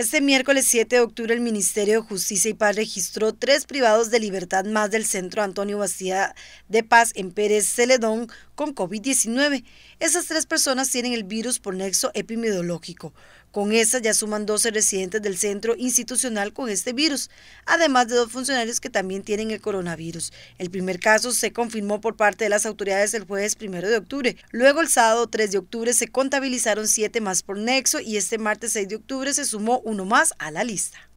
Este miércoles 7 de octubre el Ministerio de Justicia y Paz registró tres privados de libertad más del Centro Antonio Bastida de Paz en Pérez Celedón con COVID-19. Esas tres personas tienen el virus por nexo epidemiológico. Con esas ya suman 12 residentes del centro institucional con este virus, además de dos funcionarios que también tienen el coronavirus. El primer caso se confirmó por parte de las autoridades el jueves 1 de octubre. Luego el sábado 3 de octubre se contabilizaron siete más por nexo y este martes 6 de octubre se sumó un uno más a la lista.